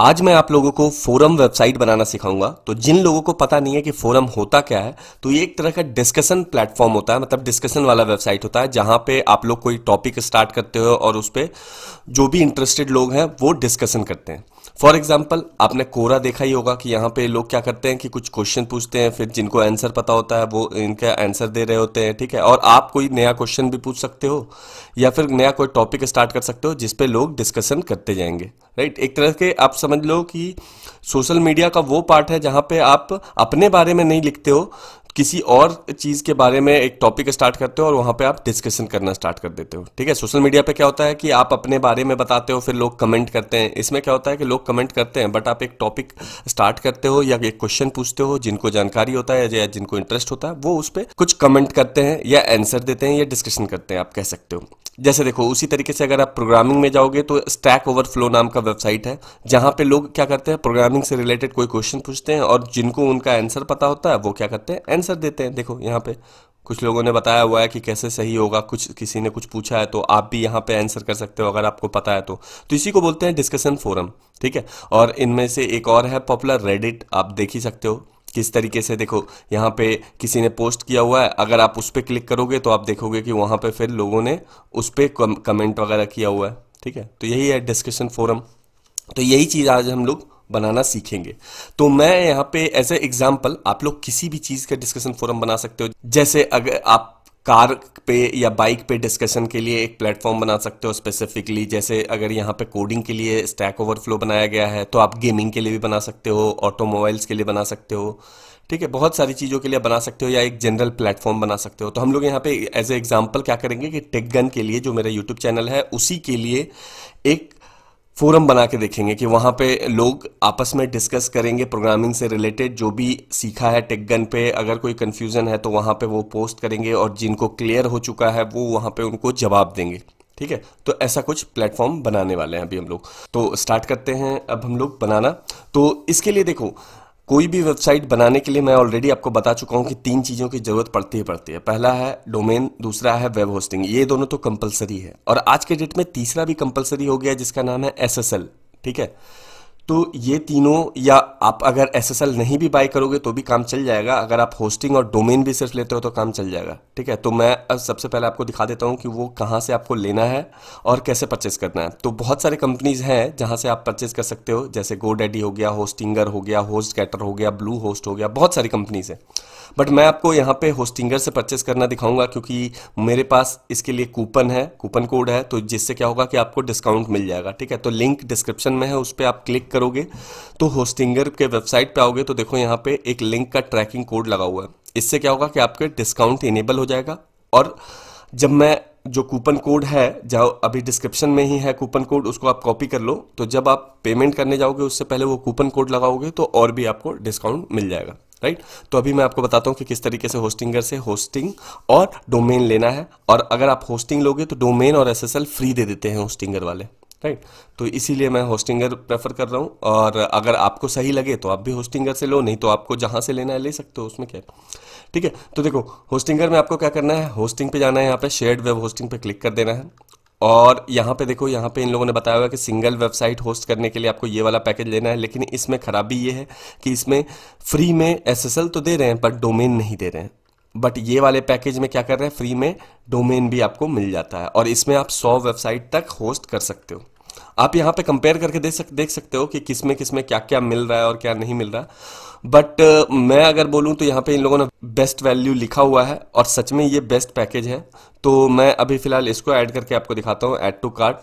आज मैं आप लोगों को फोरम वेबसाइट बनाना सिखाऊंगा तो जिन लोगों को पता नहीं है कि फोरम होता क्या है तो ये एक तरह का डिस्कशन प्लेटफॉर्म होता है मतलब डिस्कशन वाला वेबसाइट होता है जहां पे आप लोग कोई टॉपिक स्टार्ट करते हो और उस पर जो भी इंटरेस्टेड लोग हैं वो डिस्कशन करते हैं फॉर एग्जाम्पल आपने कोरा देखा ही होगा कि यहाँ पे लोग क्या करते हैं कि कुछ क्वेश्चन पूछते हैं फिर जिनको आंसर पता होता है वो इनका आंसर दे रहे होते हैं ठीक है और आप कोई नया क्वेश्चन भी पूछ सकते हो या फिर नया कोई टॉपिक स्टार्ट कर सकते हो जिसपे लोग डिस्कशन करते जाएंगे राइट एक तरह के आप समझ लो कि सोशल मीडिया का वो पार्ट है जहाँ पे आप अपने बारे में नहीं लिखते हो किसी और चीज़ के बारे में एक टॉपिक स्टार्ट करते हो और वहां पे आप डिस्कशन करना स्टार्ट कर देते हो ठीक है सोशल मीडिया पे क्या होता है कि आप अपने बारे में बताते हो फिर लोग कमेंट करते हैं इसमें क्या होता है कि लोग कमेंट करते हैं बट आप एक टॉपिक स्टार्ट करते हो या एक क्वेश्चन पूछते हो जिनको जानकारी होता है या जिनको इंटरेस्ट होता है वो उस पर कुछ कमेंट करते हैं या आंसर देते हैं या डिस्कशन करते हैं आप कह सकते हो जैसे देखो उसी तरीके से अगर आप प्रोग्रामिंग में जाओगे तो स्टैक ओवरफ्लो नाम का वेबसाइट है जहां पे लोग क्या करते हैं प्रोग्रामिंग से रिलेटेड कोई क्वेश्चन पूछते हैं और जिनको उनका आंसर पता होता है वो क्या करते हैं आंसर देते हैं देखो यहाँ पे कुछ लोगों ने बताया हुआ है कि कैसे सही होगा कुछ किसी ने कुछ पूछा है तो आप भी यहाँ पे आंसर कर सकते हो अगर आपको पता है तो तो इसी को बोलते हैं डिस्कशन फोरम ठीक है और इनमें से एक और है पॉपुलर रेडिट आप देख ही सकते हो किस तरीके से देखो यहाँ पे किसी ने पोस्ट किया हुआ है अगर आप उस पर क्लिक करोगे तो आप देखोगे कि वहाँ पर फिर लोगों ने उस पर कमेंट वगैरह किया हुआ है ठीक है तो यही है डिस्कशन फोरम तो यही चीज़ आज हम लोग बनाना सीखेंगे तो मैं यहाँ पे एज ए एग्जाम्पल आप लोग किसी भी चीज़ का डिस्कशन फोरम बना सकते हो जैसे अगर आप कार पे या बाइक पे डिस्कशन के लिए एक प्लेटफॉर्म बना सकते हो स्पेसिफिकली जैसे अगर यहाँ पे कोडिंग के लिए स्टैक ओवरफ्लो बनाया गया है तो आप गेमिंग के लिए भी बना सकते हो ऑटोमोबाइल्स के लिए बना सकते हो ठीक है बहुत सारी चीज़ों के लिए बना सकते हो या एक जनरल प्लेटफॉर्म बना सकते हो तो हम लोग यहाँ पे एज ए एग्जाम्पल क्या करेंगे कि टेक गन के लिए जो मेरा यूट्यूब चैनल है उसी के लिए एक फोरम बना के देखेंगे कि वहाँ पे लोग आपस में डिस्कस करेंगे प्रोग्रामिंग से रिलेटेड जो भी सीखा है टेक गन पे अगर कोई कन्फ्यूज़न है तो वहाँ पे वो पोस्ट करेंगे और जिनको क्लियर हो चुका है वो वहाँ पे उनको जवाब देंगे ठीक है तो ऐसा कुछ प्लेटफॉर्म बनाने वाले हैं अभी हम लोग तो स्टार्ट करते हैं अब हम लोग बनाना तो इसके लिए देखो कोई भी वेबसाइट बनाने के लिए मैं ऑलरेडी आपको बता चुका हूँ कि तीन चीज़ों की ज़रूरत पड़ती ही पड़ती है पहला है डोमेन दूसरा है वेब होस्टिंग ये दोनों तो कंपलसरी है और आज के डेट में तीसरा भी कंपलसरी हो गया जिसका नाम है एस ठीक है तो ये तीनों या आप अगर एस नहीं भी बाई करोगे तो भी काम चल जाएगा अगर आप होस्टिंग और डोमेन भी सिर्फ लेते हो तो काम चल जाएगा ठीक है तो मैं सबसे पहले आपको दिखा देता हूँ कि वो कहाँ से आपको लेना है और कैसे परचेस करना है तो बहुत सारे कंपनीज़ हैं जहाँ से आप परचेस कर सकते हो जैसे गो डैडी हो गया होस्टिंगर हो गया होस्ट कैटर हो गया ब्लू होस्ट हो गया बहुत सारी कंपनीज़ हैं बट मैं आपको यहाँ पे होस्टिंगर से परचेस करना दिखाऊंगा क्योंकि मेरे पास इसके लिए कूपन है कूपन कोड है तो जिससे क्या होगा कि आपको डिस्काउंट मिल जाएगा ठीक है तो लिंक डिस्क्रिप्शन में है उस पर आप क्लिक करोगे तो होस्टिंगर के वेबसाइट पर आओगे तो देखो यहाँ पे एक लिंक का ट्रैकिंग कोड लगा हुआ है इससे क्या होगा कि आपके डिस्काउंट इनेबल हो जाएगा और जब मैं जो कूपन कोड है जाओ अभी डिस्क्रिप्शन में ही है कूपन कोड उसको आप कॉपी कर लो तो जब आप पेमेंट करने जाओगे उससे पहले वो कूपन कोड लगाओगे तो और भी आपको डिस्काउंट मिल जाएगा राइट right? तो अभी मैं आपको बताता हूँ कि किस तरीके से होस्टिंगर से होस्टिंग और डोमेन लेना है और अगर आप होस्टिंग लोगे तो डोमेन और एसएसएल फ्री दे देते हैं होस्टिंगर वाले राइट right? तो इसीलिए मैं होस्टिंगर प्रेफर कर रहा हूं और अगर आपको सही लगे तो आप भी होस्टिंगर से लो नहीं तो आपको जहां से लेना है ले सकते हो उसमें क्या ठीक है तो देखो होस्टिंगर में आपको क्या करना है होस्टिंग पे जाना है यहाँ पे शेयर्ड वेब होस्टिंग पे क्लिक कर देना है और यहाँ पे देखो यहाँ पे इन लोगों ने बताया हुआ है कि सिंगल वेबसाइट होस्ट करने के लिए आपको ये वाला पैकेज लेना है लेकिन इसमें खराबी ये है कि इसमें फ्री में एसएसएल तो दे रहे हैं पर डोमेन नहीं दे रहे हैं बट ये वाले पैकेज में क्या कर रहे हैं फ्री में डोमेन भी आपको मिल जाता है और इसमें आप सौ वेबसाइट तक होस्ट कर सकते हो आप यहाँ पर कंपेयर करके देख सक देख सकते हो कि किस में किस में क्या क्या मिल रहा है और क्या नहीं मिल रहा बट uh, मैं अगर बोलूँ तो यहाँ पे इन लोगों ने बेस्ट वैल्यू लिखा हुआ है और सच में ये बेस्ट पैकेज है तो मैं अभी फ़िलहाल इसको ऐड करके आपको दिखाता हूँ ऐड टू कार्ट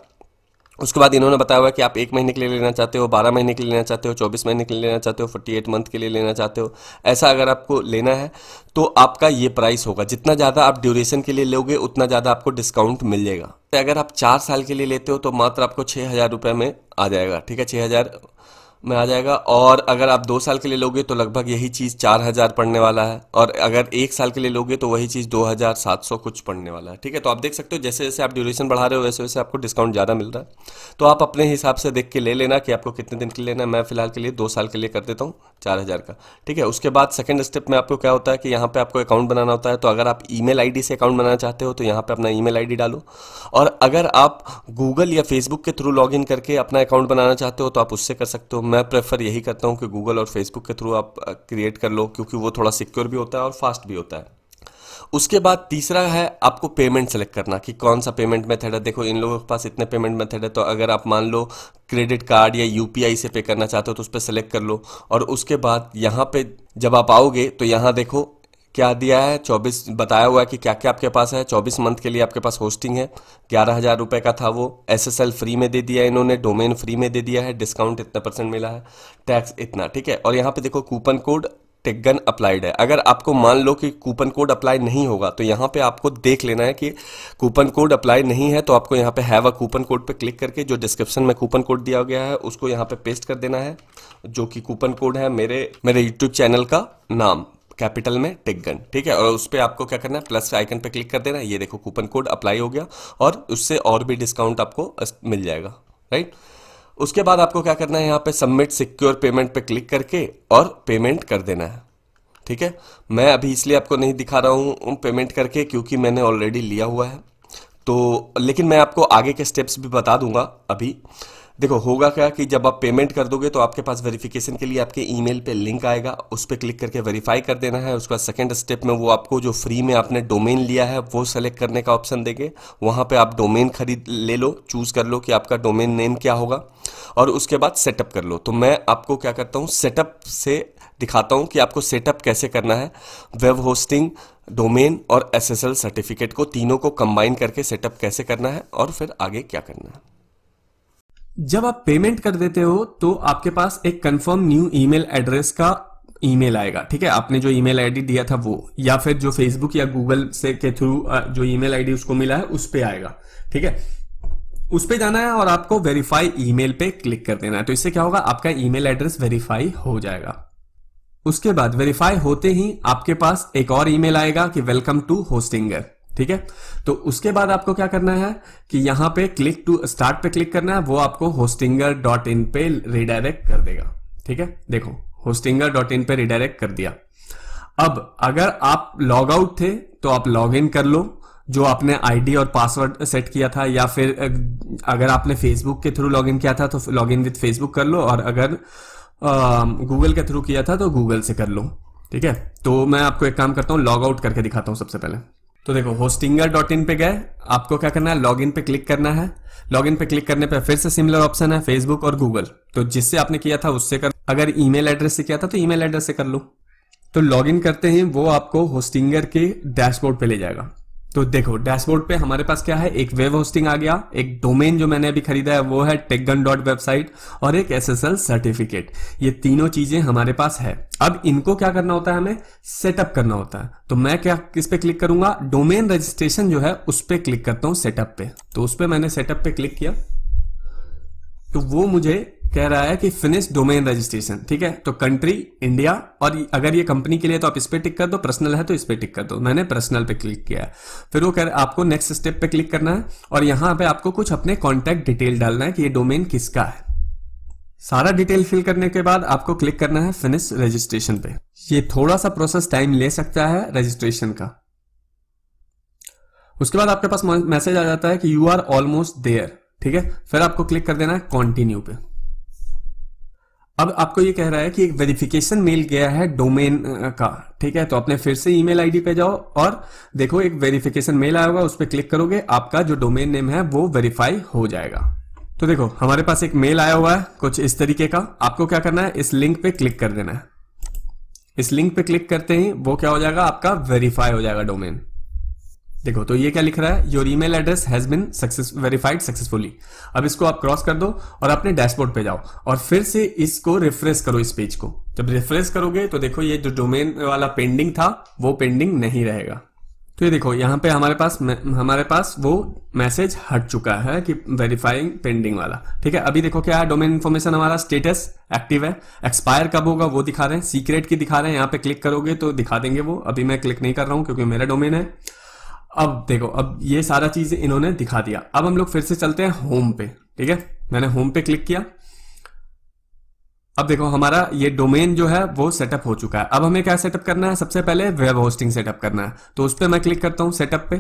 उसके बाद इन्होंने बताया हुआ कि आप एक महीने के लिए लेना चाहते हो बारह महीने के लिए लेना चाहते हो चौबीस महीने के लिए लेना चाहते हो फोर्टी एट मंथ के लिए लेना चाहते हो ऐसा अगर आपको लेना है तो आपका ये प्राइस होगा जितना ज़्यादा आप ड्यूरेशन के लिए लोगे उतना ज़्यादा आपको डिस्काउंट मिल जाएगा अगर आप चार साल के लिए लेते हो तो मात्र आपको छः हज़ार रुपये में आ जाएगा ठीक है छः हज़ार में आ जाएगा और अगर आप दो साल के लिए लोगे तो लगभग यही चीज़ चार हज़ार पड़ने वाला है और अगर एक साल के लिए लोगे तो वही चीज़ दो हज़ार सात सौ कुछ पड़ने वाला है ठीक है तो आप देख सकते हो जैसे जैसे आप ड्यूरेशन बढ़ा रहे हो वैसे वैसे आपको डिस्काउंट ज़्यादा मिल रहा है तो आप अपने हिसाब से देख के ले लेना कि आपको कितने दिन के लेना है मैं फिलहाल के लिए दो साल के लिए कर देता हूँ चार हज़ार का ठीक है उसके बाद सेकेंड स्टेप में आपको क्या होता है कि यहाँ पर आपको अकाउंट बनाना होता है तो अगर आप ई मेल से अकाउंट बनाना चाहते हो तो यहाँ पर अपना ई मेल डालो और अगर आप गूगल या फेसबुक के थ्रू लॉग करके अपना अकाउंट बनाना चाहते हो तो आप उससे कर सकते हो मैं प्रेफर यही करता हूँ कि गूगल और फेसबुक के थ्रू आप क्रिएट uh, कर लो क्योंकि वो थोड़ा सिक्योर भी होता है और फास्ट भी होता है उसके बाद तीसरा है आपको पेमेंट सेलेक्ट करना कि कौन सा पेमेंट मेथड है देखो इन लोगों के पास इतने पेमेंट मेथड है तो अगर आप मान लो क्रेडिट कार्ड या यूपीआई से पे करना चाहते हो तो उस पर सेलेक्ट कर लो और उसके बाद यहाँ पे जब आप आओगे तो यहाँ देखो क्या दिया है चौबीस बताया हुआ है कि क्या क्या आपके पास है चौबीस मंथ के लिए आपके पास होस्टिंग है ग्यारह हज़ार रुपये का था वो एसएसएल फ्री में दे दिया है इन्होंने डोमेन फ्री में दे दिया है डिस्काउंट इतना परसेंट मिला है टैक्स इतना ठीक है और यहाँ पे देखो कूपन कोड टेकगन अप्लाइड है अगर आपको मान लो कि कूपन कोड अप्लाई नहीं होगा तो यहाँ पे आपको देख लेना है कि कूपन कोड अप्लाई नहीं है तो आपको यहाँ पे हैव अ कूपन कोड पे क्लिक करके जो डिस्क्रिप्शन में कूपन कोड दिया गया है उसको यहाँ पे पेस्ट कर देना है जो कि कूपन कोड है मेरे मेरे यूट्यूब चैनल का नाम कैपिटल में गन ठीक है और उस पर आपको क्या करना है प्लस आइकन पर क्लिक कर देना है ये देखो कूपन कोड अप्लाई हो गया और उससे और भी डिस्काउंट आपको मिल जाएगा राइट उसके बाद आपको क्या करना है यहाँ पे सबमिट सिक्योर पेमेंट पे क्लिक करके और पेमेंट कर देना है ठीक है मैं अभी इसलिए आपको नहीं दिखा रहा हूँ पेमेंट करके क्योंकि मैंने ऑलरेडी लिया हुआ है तो लेकिन मैं आपको आगे के स्टेप्स भी बता दूंगा अभी देखो होगा क्या कि जब आप पेमेंट कर दोगे तो आपके पास वेरिफिकेशन के लिए आपके ईमेल पे लिंक आएगा उस पर क्लिक करके वेरीफाई कर देना है उसके बाद सेकेंड स्टेप में वो आपको जो फ्री में आपने डोमेन लिया है वो सेलेक्ट करने का ऑप्शन देंगे वहाँ पे आप डोमेन खरीद ले लो चूज़ कर लो कि आपका डोमेन नेम क्या होगा और उसके बाद सेटअप कर लो तो मैं आपको क्या करता हूँ सेटअप से दिखाता हूँ कि आपको सेटअप कैसे करना है वेब होस्टिंग डोमेन और एस सर्टिफिकेट को तीनों को कंबाइन करके सेटअप कैसे करना है और फिर आगे क्या करना है जब आप पेमेंट कर देते हो तो आपके पास एक कंफर्म न्यू ईमेल एड्रेस का ईमेल आएगा ठीक है आपने जो ईमेल आईडी दिया था वो या फिर जो फेसबुक या गूगल से के थ्रू जो ईमेल आईडी उसको मिला है उस पर आएगा ठीक है उस पर जाना है और आपको वेरीफाई ईमेल पे क्लिक कर देना है तो इससे क्या होगा आपका ईमेल एड्रेस वेरीफाई हो जाएगा उसके बाद वेरीफाई होते ही आपके पास एक और ईमेल आएगा कि वेलकम टू होस्टिंगर ठीक है तो उसके बाद आपको क्या करना है कि यहां पे क्लिक टू स्टार्ट पे क्लिक करना है वो आपको होस्टिंगर डॉट इन पे रिडायरेक्ट कर देगा ठीक है देखो होस्टिंगर डॉट इन पे रिडायरेक्ट कर दिया अब अगर आप लॉग आउट थे तो आप लॉग इन कर लो जो आपने आईडी और पासवर्ड सेट किया था या फिर अगर आपने फेसबुक के थ्रू लॉगिन किया था तो लॉगिन विद फेसबुक कर लो और अगर गूगल के थ्रू किया था तो गूगल से कर लो ठीक है तो मैं आपको एक काम करता हूँ लॉग आउट करके दिखाता हूँ सबसे पहले तो देखो होस्टिंगर डॉट इन पे गए आपको क्या करना है लॉग इन पे क्लिक करना है लॉग इन पे क्लिक करने पे फिर से सिमिलर ऑप्शन है फेसबुक और गूगल तो जिससे आपने किया था उससे कर अगर ईमेल एड्रेस से किया था तो ईमेल एड्रेस से कर लो तो इन करते ही वो आपको होस्टिंगर के डैशबोर्ड पे ले जाएगा तो देखो डैशबोर्ड पे हमारे पास क्या है एक वेब होस्टिंग आ गया एक डोमेन जो मैंने अभी खरीदा है वो है टेकगन डॉट वेबसाइट और एक एसएसएल सर्टिफिकेट ये तीनों चीजें हमारे पास है अब इनको क्या करना होता है हमें सेटअप करना होता है तो मैं क्या किस पे क्लिक करूंगा डोमेन रजिस्ट्रेशन जो है उस पर क्लिक करता हूं सेटअप पे तो उस पर मैंने सेटअप पे क्लिक किया तो वो मुझे कह रहा है कि फिनिश डोमेन रजिस्ट्रेशन ठीक है तो कंट्री इंडिया और अगर ये कंपनी के लिए तो आप इस पर टिक कर दो पर्सनल है तो इस पर टिक कर दो मैंने पर्सनल पे क्लिक किया है फिर वो कह आपको नेक्स्ट स्टेप पे क्लिक करना है और यहां पे आपको कुछ अपने कॉन्टेक्ट डिटेल डालना है कि ये डोमेन किसका है सारा डिटेल फिल करने के बाद आपको क्लिक करना है फिनिश रजिस्ट्रेशन पे ये थोड़ा सा प्रोसेस टाइम ले सकता है रजिस्ट्रेशन का उसके बाद आपके पास मैसेज आ जाता है कि यू आर ऑलमोस्ट देयर ठीक है फिर आपको क्लिक कर देना है कॉन्टिन्यू पे अब आपको ये कह रहा है कि एक वेरिफिकेशन मेल गया है डोमेन का ठीक है तो आपने फिर से ईमेल आईडी पे जाओ और देखो एक वेरिफिकेशन मेल आया होगा उस पर क्लिक करोगे आपका जो डोमेन नेम है वो वेरीफाई हो जाएगा तो देखो हमारे पास एक मेल आया हुआ है कुछ इस तरीके का आपको क्या करना है इस लिंक पे क्लिक कर देना है इस लिंक पे क्लिक करते ही वो क्या हो जाएगा आपका वेरीफाई हो जाएगा डोमेन देखो तो ये क्या लिख रहा है your email address has been success verified successfully अब इसको आप क्रॉस कर दो और अपने डैशबोर्ड पे जाओ और फिर से इसको रिफ्रेश करो इस पेज को जब रिफ्रेश करोगे तो देखो ये जो डोमेन वाला पेंडिंग था वो पेंडिंग नहीं रहेगा तो ये देखो यहाँ पे हमारे पास हमारे पास वो मैसेज हट चुका है कि वेरीफाइंग पेंडिंग वाला ठीक है अभी देखो क्या है डोमेन इन्फॉर्मेशन हमारा स्टेटस एक्टिव है एक्सपायर कब होगा वो दिखा रहे हैं सीक्रेट की दिखा रहे हैं यहाँ पे क्लिक करोगे तो दिखा देंगे वो अभी मैं क्लिक नहीं कर रहा हूँ क्योंकि मेरा डोमेन है अब देखो अब ये सारा चीज इन्होंने दिखा दिया अब हम लोग फिर से चलते हैं होम पे ठीक है मैंने होम पे क्लिक किया अब देखो हमारा ये डोमेन जो है वो सेटअप हो चुका है अब हमें क्या सेटअप करना है सबसे पहले वेब होस्टिंग सेटअप करना है तो उस पर मैं क्लिक करता हूं सेटअप पे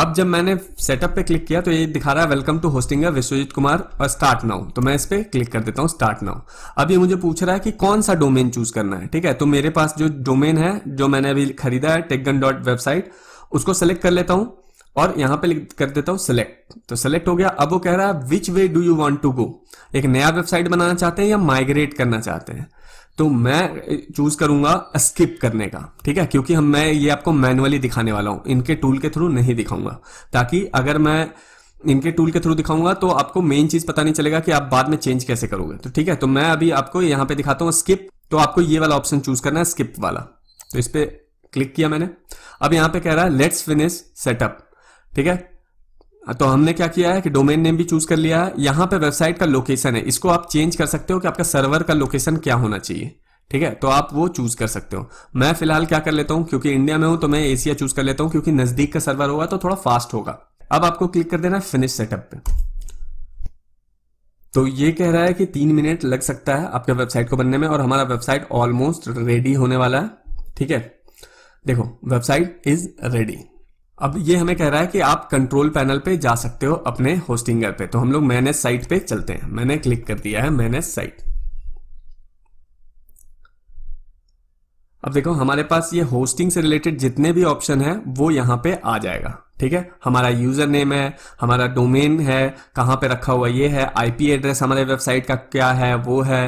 अब जब मैंने सेटअप पे क्लिक किया तो ये दिखा रहा है welcome to hosting Vishwajeet Kumar और स्टार्ट नाउ तो मैं इस पर क्लिक कर देता हूँ स्टार्ट नाउ अब ये मुझे पूछ रहा है कि कौन सा डोमेन चूज करना है ठीक है तो मेरे पास जो डोमेन है जो मैंने अभी खरीदा है टेकगन डॉट वेबसाइट उसको सेलेक्ट कर लेता हूँ और यहाँ पे कर देता हूँ सिलेक्ट तो सिलेक्ट हो गया अब वो कह रहा है which way do you want to go एक नया वेबसाइट बनाना चाहते हैं या माइग्रेट करना चाहते हैं तो मैं चूज करूंगा स्किप करने का ठीक है क्योंकि हम मैं ये आपको मैनुअली दिखाने वाला हूं इनके टूल के थ्रू नहीं दिखाऊंगा ताकि अगर मैं इनके टूल के थ्रू दिखाऊंगा तो आपको मेन चीज पता नहीं चलेगा कि आप बाद में चेंज कैसे करोगे तो ठीक है तो मैं अभी आपको यहां पे दिखाता हूं स्किप तो आपको ये वाला ऑप्शन चूज करना है स्किप वाला तो इस पर क्लिक किया मैंने अब यहां पे कह रहा है लेट्स फिनिश सेटअप ठीक है तो हमने क्या किया है कि डोमेन नेम भी चूज कर लिया है यहां पर वेबसाइट का लोकेशन है इसको आप चेंज कर सकते हो कि आपका सर्वर का लोकेशन क्या होना चाहिए ठीक है तो आप वो चूज कर सकते हो मैं फिलहाल क्या कर लेता हूं क्योंकि इंडिया में हूं तो मैं एशिया चूज कर लेता हूँ क्योंकि नजदीक का सर्वर होगा तो थोड़ा फास्ट होगा अब आपको क्लिक कर देना है फिनिश सेटअप पे तो ये कह रहा है कि तीन मिनट लग सकता है आपके वेबसाइट को बनने में और हमारा वेबसाइट ऑलमोस्ट रेडी होने वाला है ठीक है देखो वेबसाइट इज रेडी अब ये हमें कह रहा है कि आप कंट्रोल पैनल पे जा सकते हो अपने होस्टिंगर पे तो हम लोग मैनेज साइट पे चलते हैं मैंने क्लिक कर दिया है मैनेज साइट अब देखो हमारे पास ये होस्टिंग से रिलेटेड जितने भी ऑप्शन है वो यहां पे आ जाएगा ठीक है हमारा यूजर नेम है हमारा डोमेन है कहां पे रखा हुआ ये है आईपी एड्रेस हमारे वेबसाइट का क्या है वो है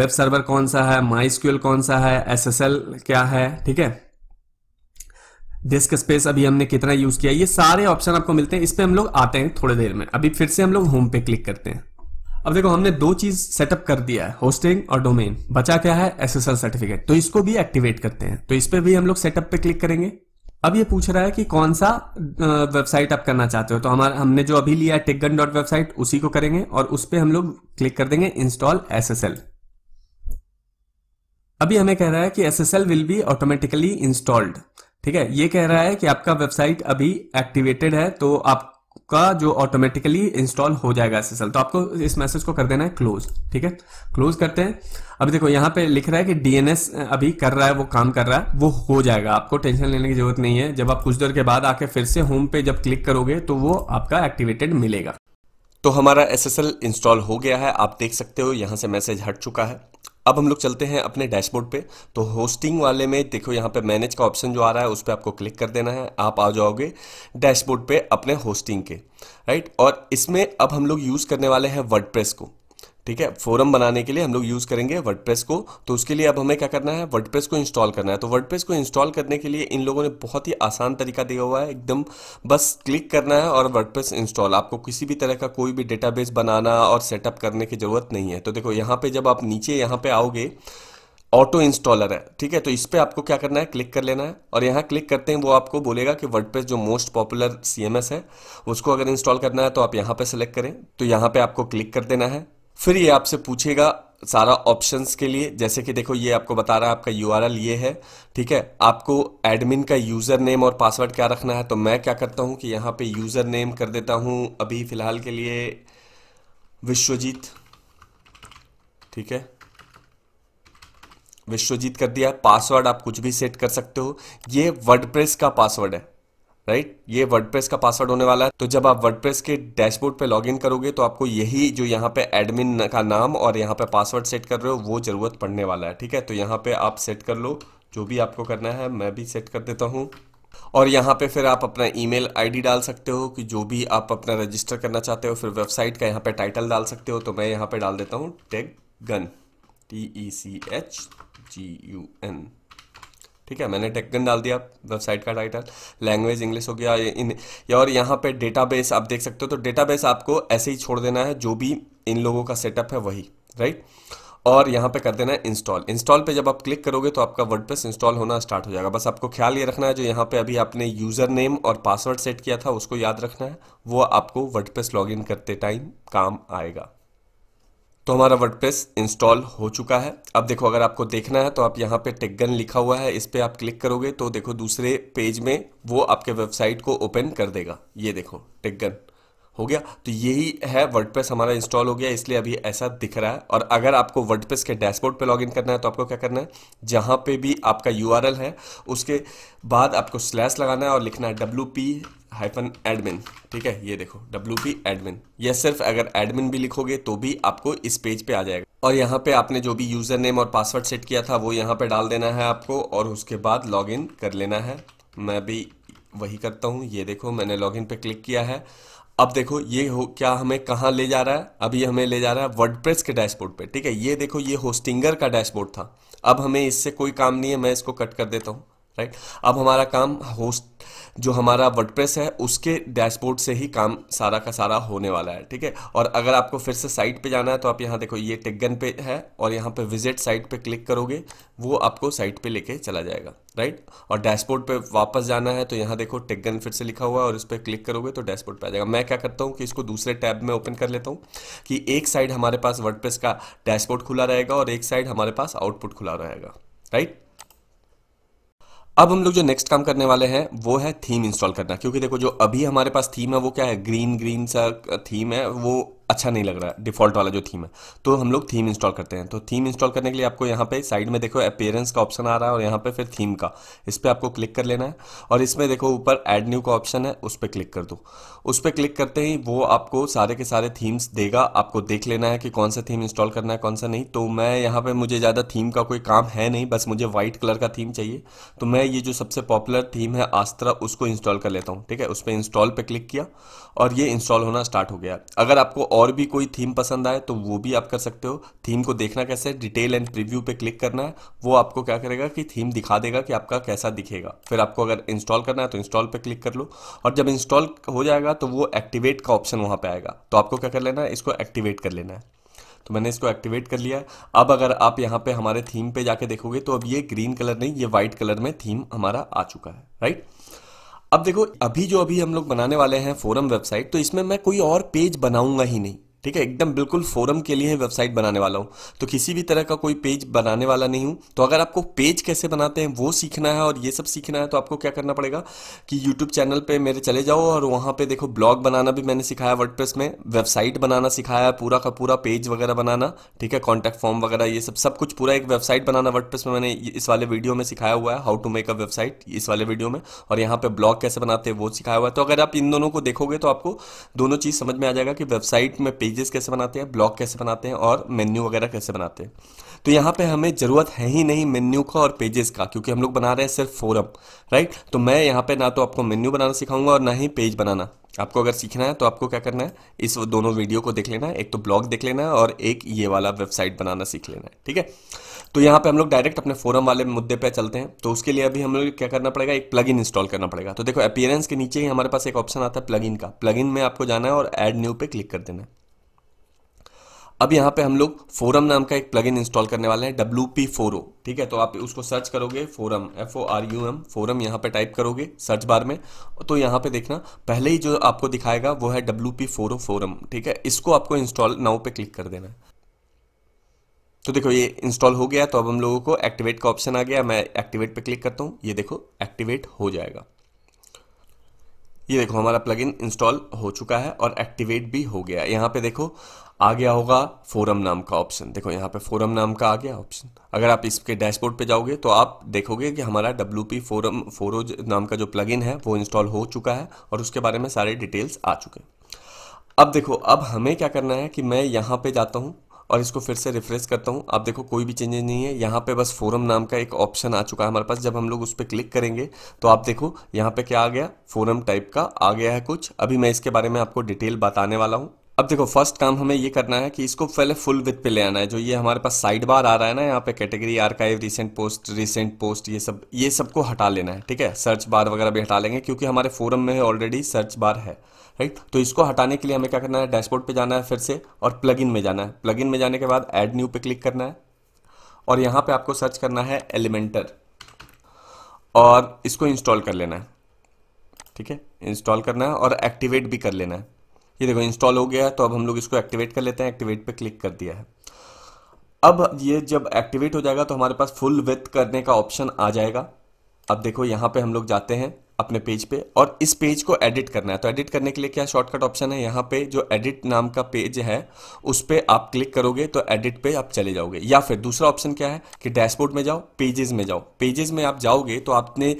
वेब सर्वर कौन सा है माई कौन सा है एसएसएल क्या है ठीक है डिस्क स्पेस अभी हमने कितना यूज किया ये सारे ऑप्शन आपको मिलते हैं इस पर हम लोग आते हैं थोड़ी देर में अभी फिर से हम लोग होम पे क्लिक करते हैं अब देखो हमने दो चीज सेटअप कर दिया है होस्टिंग और डोमेन बचा क्या है एसएसएल सर्टिफिकेट तो इसको भी एक्टिवेट करते हैं तो इस पर भी हम लोग सेटअप पे क्लिक करेंगे अब ये पूछ रहा है कि कौन सा वेबसाइट आप करना चाहते हो तो हमारा हमने जो अभी लिया है टेकगन डॉट वेबसाइट उसी को करेंगे और उस पर हम लोग क्लिक कर देंगे इंस्टॉल एसएसएल अभी हमें कह रहा है कि SSL will be automatically installed ठीक है ये कह रहा है कि आपका वेबसाइट अभी एक्टिवेटेड है तो आपका जो ऑटोमेटिकली इंस्टॉल हो जाएगा एसएसएल तो आपको इस मैसेज को कर देना है क्लोज ठीक है क्लोज करते हैं अब देखो यहाँ पे लिख रहा है कि डीएनएस अभी कर रहा है वो काम कर रहा है वो हो जाएगा आपको टेंशन लेने की जरूरत नहीं है जब आप कुछ देर के बाद आके फिर से होम पे जब क्लिक करोगे तो वो आपका एक्टिवेटेड मिलेगा तो हमारा एस इंस्टॉल हो गया है आप देख सकते हो यहाँ से मैसेज हट चुका है अब हम लोग चलते हैं अपने डैशबोर्ड पे तो होस्टिंग वाले में देखो यहाँ पे मैनेज का ऑप्शन जो आ रहा है उस पर आपको क्लिक कर देना है आप आ जाओगे डैशबोर्ड पे अपने होस्टिंग के राइट और इसमें अब हम लोग यूज़ करने वाले हैं वर्डप्रेस को ठीक है फोरम बनाने के लिए हम लोग यूज़ करेंगे वर्डप्रेस को तो उसके लिए अब हमें क्या करना है वर्डप्रेस को इंस्टॉल करना है तो वर्डप्रेस को इंस्टॉल करने के लिए इन लोगों ने बहुत ही आसान तरीका दिया हुआ है एकदम बस क्लिक करना है और वर्डप्रेस इंस्टॉल आपको किसी भी तरह का कोई भी डेटाबेस बनाना और सेटअप करने की ज़रूरत नहीं है तो देखो यहाँ पर जब आप नीचे यहाँ पर आओगे ऑटो इंस्टॉलर है ठीक है तो इस पर आपको क्या करना है क्लिक कर लेना है और यहाँ क्लिक करते हैं वो आपको बोलेगा कि वर्डप्रेस जो मोस्ट पॉपुलर सीएमएस है उसको अगर इंस्टॉल करना है तो आप यहाँ पे सेलेक्ट करें तो यहाँ पे आपको क्लिक कर देना है फिर ये आपसे पूछेगा सारा ऑप्शंस के लिए जैसे कि देखो ये आपको बता रहा है आपका यूआरएल ये है ठीक है आपको एडमिन का यूज़र नेम और पासवर्ड क्या रखना है तो मैं क्या करता हूं कि यहां पे यूज़र नेम कर देता हूं अभी फ़िलहाल के लिए विश्वजीत ठीक है विश्वजीत कर दिया पासवर्ड आप कुछ भी सेट कर सकते हो ये वर्डप्रेस का पासवर्ड है राइट ये वर्डप्रेस का पासवर्ड होने वाला है तो जब आप वर्डप्रेस के डैशबोर्ड पे लॉगिन करोगे तो आपको यही जो यहाँ पे एडमिन का नाम और यहाँ पे पासवर्ड सेट कर रहे हो वो ज़रूरत पड़ने वाला है ठीक है तो यहाँ पे आप सेट कर लो जो भी आपको करना है मैं भी सेट कर देता हूँ और यहाँ पे फिर आप अपना ईमेल आईडी डाल सकते हो कि जो भी आप अपना रजिस्टर करना चाहते हो फिर वेबसाइट का यहाँ पे टाइटल डाल सकते हो तो मैं यहाँ पे डाल देता हूँ Tech Gun T E C H G U N ठीक है मैंने टेक्कन डाल दिया वेबसाइट का टाइटल लैंग्वेज इंग्लिश हो गया इन और यहाँ पे डेटाबेस आप देख सकते हो तो डेटाबेस आपको ऐसे ही छोड़ देना है जो भी इन लोगों का सेटअप है वही राइट और यहाँ पे कर देना है इंस्टॉल इंस्टॉल पे जब आप क्लिक करोगे तो आपका वर्ड इंस्टॉल होना स्टार्ट हो जाएगा बस आपको ख्याल ये रखना है जो यहाँ पे अभी आपने यूज़र नेम और पासवर्ड सेट किया था उसको याद रखना है वो आपको वर्ड लॉगिन करते टाइम काम आएगा तो हमारा वर्डप्रेस इंस्टॉल हो चुका है अब देखो अगर आपको देखना है तो आप यहाँ पे टेक्गन लिखा हुआ है इस पर आप क्लिक करोगे तो देखो दूसरे पेज में वो आपके वेबसाइट को ओपन कर देगा ये देखो टेक्गन हो गया तो यही है वर्ड हमारा इंस्टॉल हो गया इसलिए अभी ऐसा दिख रहा है और अगर आपको वर्ड के डैशबोर्ड पे लॉगिन करना है तो आपको क्या करना है जहाँ पे भी आपका यू है उसके बाद आपको स्लैश लगाना है और लिखना है डब्ल्यू हाइफन एडमिन ठीक है ये देखो डब्ल्यू पी एडमिन यह सिर्फ अगर एडमिन भी लिखोगे तो भी आपको इस पेज पे आ जाएगा और यहाँ पे आपने जो भी यूज़र नेम और पासवर्ड सेट किया था वो यहाँ पे डाल देना है आपको और उसके बाद लॉगिन कर लेना है मैं भी वही करता हूँ ये देखो मैंने लॉगिन पे क्लिक किया है अब देखो ये हो क्या हमें कहाँ ले जा रहा है अभी हमें ले जा रहा है वर्डप्रेस के डैशबोर्ड पे ठीक है ये देखो ये होस्टिंगर का डैशबोर्ड था अब हमें इससे कोई काम नहीं है मैं इसको कट कर देता हूँ राइट अब हमारा काम होस्ट जो हमारा वर्डप्रेस है उसके डैशबोर्ड से ही काम सारा का सारा होने वाला है ठीक है और अगर आपको फिर से साइट पे जाना है तो आप यहाँ देखो ये टेगन पे है और यहाँ पे विजिट साइट पे क्लिक करोगे वो आपको साइट पे लेके चला जाएगा राइट और डैशबोर्ड पे वापस जाना है तो यहाँ देखो टेगन फिर से लिखा हुआ है और इस पर क्लिक करोगे तो डैशबोर्ड पर आ जाएगा मैं क्या करता हूँ कि इसको दूसरे टैब में ओपन कर लेता हूँ कि एक साइड हमारे पास वर्ड का डैशबोर्ड खुला रहेगा और एक साइड हमारे पास आउटपुट खुला रहेगा राइट अब हम लोग जो नेक्स्ट काम करने वाले हैं वो है थीम इंस्टॉल करना क्योंकि देखो जो अभी हमारे पास थीम है वो क्या है ग्रीन ग्रीन सा थीम है वो अच्छा नहीं लग रहा है डिफ़ॉल्ट वाला जो थीम है तो हम लोग थीम इंस्टॉल करते हैं तो थीम इंस्टॉल करने के लिए आपको यहाँ पे साइड में देखो अपेयरेंस का ऑप्शन आ रहा है और यहाँ पे फिर थीम का इस पर आपको क्लिक कर लेना है और इसमें देखो ऊपर एड न्यू का ऑप्शन है उस पर क्लिक कर दो उस पर क्लिक करते ही वो आपको सारे के सारे थीम्स देगा आपको देख लेना है कि कौन सा थीम इंस्टॉल करना है कौन सा नहीं तो मैं यहाँ पर मुझे ज़्यादा थीम का कोई काम है नहीं बस मुझे वाइट कलर का थीम चाहिए तो मैं ये जो सबसे पॉपुलर थीम है आस्त्रा उसको इंस्टॉल कर लेता हूँ ठीक है उस पर इंस्टॉल पर क्लिक किया और ये इंस्टॉल होना स्टार्ट हो गया अगर आपको और भी कोई थीम पसंद आए तो वो भी आप कर सकते हो थीम को देखना कैसे है डिटेल एंड प्रीव्यू पे क्लिक करना है वो आपको क्या करेगा कि थीम दिखा देगा कि आपका कैसा दिखेगा फिर आपको अगर इंस्टॉल करना है तो इंस्टॉल पे क्लिक कर लो और जब इंस्टॉल हो जाएगा तो वो एक्टिवेट का ऑप्शन वहाँ पर आएगा तो आपको क्या कर लेना है इसको एक्टिवेट कर लेना है तो मैंने इसको एक्टिवेट कर लिया अब अगर आप यहाँ पे हमारे थीम पे जाके देखोगे तो अब ये ग्रीन कलर नहीं ये व्हाइट कलर में थीम हमारा आ चुका है राइट अब देखो अभी जो अभी हम लोग बनाने वाले हैं फोरम वेबसाइट तो इसमें मैं कोई और पेज बनाऊंगा ही नहीं ठीक है एकदम बिल्कुल फोरम के लिए वेबसाइट बनाने वाला हूँ तो किसी भी तरह का कोई पेज बनाने वाला नहीं हूँ तो अगर आपको पेज कैसे बनाते हैं वो सीखना है और ये सब सीखना है तो आपको क्या करना पड़ेगा कि यूट्यूब चैनल पे मेरे चले जाओ और वहाँ पे देखो ब्लॉग बनाना भी मैंने सिखाया वर्डप्रेस में वेबसाइट बनाना सिखाया है पूरा का पूरा पेज वगैरह बनाना ठीक है कॉन्टैक्ट फॉर्म वगैरह ये सब सब कुछ पूरा एक वेबसाइट बनाना वर्डप्रेस में मैंने इस वाले वीडियो में सिखाया हुआ है how to make a website इस वाले वीडियो में और यहाँ पर ब्लॉग कैसे बनाते हैं वो सिखाया हुआ है तो अगर आप इन दोनों को देखोगे तो आपको दोनों चीज़ समझ में आ जाएगा कि वेबसाइट में पेज पेजेस कैसे बनाते हैं ब्लॉग कैसे बनाते हैं और मेन्यू वगैरह कैसे बनाते हैं तो यहाँ पे हमें ज़रूरत है ही नहीं मेन्यू का और पेजेस का क्योंकि हम लोग बना रहे हैं सिर्फ फोरम राइट तो मैं यहाँ पे ना तो आपको मेन्यू बनाना सिखाऊंगा और ना ही पेज बनाना आपको अगर सीखना है तो आपको क्या करना है इस दोनों वीडियो को देख लेना है एक तो ब्लॉग देख लेना है और एक ये वाला वेबसाइट बनाना सीख लेना है ठीक है तो यहाँ पे हम लोग डायरेक्ट अपने फोरम वाले मुद्दे पे चलते हैं तो उसके लिए अभी हम लोग क्या करना पड़ेगा एक प्लगइन इंस्टॉल करना पड़ेगा तो देखो अपियरेंस के नीचे ही हमारे पास एक ऑप्शन आता है प्लगइन का प्लगइन में आपको जाना है और एड न्यू पे क्लिक कर देना है अब यहाँ पे हम लोग फोरम नाम का एक प्लगइन इंस्टॉल करने वाले हैं डब्ल्यू पी फोरो ठीक है तो आप उसको सर्च करोगे forum F O R U M forum यहाँ पे टाइप करोगे सर्च बार में तो यहाँ पे देखना पहले ही जो आपको दिखाएगा वो है डब्ल्यू पी फोरो फोरम ठीक है इसको आपको इंस्टॉल नाउ पे क्लिक कर देना है तो देखो ये इंस्टॉल हो गया तो अब हम लोगों को एक्टिवेट का ऑप्शन आ गया मैं एक्टिवेट पे क्लिक करता हूँ ये देखो एक्टिवेट हो जाएगा ये देखो हमारा प्लगइन इंस्टॉल हो चुका है और एक्टिवेट भी हो गया यहाँ पे देखो आ गया होगा फोरम नाम का ऑप्शन देखो यहाँ पे फोरम नाम का आ गया ऑप्शन अगर आप इसके डैशबोर्ड पे जाओगे तो आप देखोगे कि हमारा डब्ल्यू पी फोरम फोरोज नाम का जो प्लगइन है वो इंस्टॉल हो चुका है और उसके बारे में सारे डिटेल्स आ चुके हैं अब देखो अब हमें क्या करना है कि मैं यहाँ पे जाता हूँ और इसको फिर से रिफ्रेश करता हूँ आप देखो कोई भी चेंजेज नहीं है यहाँ पे बस फोरम नाम का एक ऑप्शन आ चुका है हमारे पास जब हम लोग उस पर क्लिक करेंगे तो आप देखो यहाँ पे क्या आ गया फोरम टाइप का आ गया है कुछ अभी मैं इसके बारे में आपको डिटेल बताने वाला हूँ अब देखो फर्स्ट काम हमें ये करना है कि इसको पहले फुल विथ पे ले आना है जो ये हमारे पास साइड बार आ रहा है ना यहाँ पे category archive recent post recent post ये सब ये सबको हटा लेना है ठीक है सर्च बार वगैरह भी हटा लेंगे क्योंकि हमारे फोरम में ऑलरेडी सर्च बार है राइट तो इसको हटाने के लिए हमें क्या करना है डैशबोर्ड पर जाना है फिर से और प्लग में जाना है प्लग में जाने के बाद एड न्यू पे क्लिक करना है और यहाँ पर आपको सर्च करना है एलिमेंटर और इसको इंस्टॉल कर लेना है ठीक है इंस्टॉल करना है और एक्टिवेट भी कर लेना है ये देखो इंस्टॉल हो गया है तो अब हम लोग इसको एक्टिवेट कर लेते हैं एक्टिवेट पे क्लिक कर दिया है अब ये जब एक्टिवेट हो जाएगा तो हमारे पास फुल विथ करने का ऑप्शन आ जाएगा अब देखो यहाँ पे हम लोग जाते हैं अपने पेज पे और इस पेज को एडिट करना है तो एडिट करने के लिए क्या शॉर्टकट ऑप्शन है यहाँ पे जो एडिट नाम का पेज है उस पर आप क्लिक करोगे तो एडिट पे आप चले जाओगे या फिर दूसरा ऑप्शन क्या है कि डैशबोर्ड में जाओ पेजेस में जाओ पेजेस में आप जाओगे तो आपने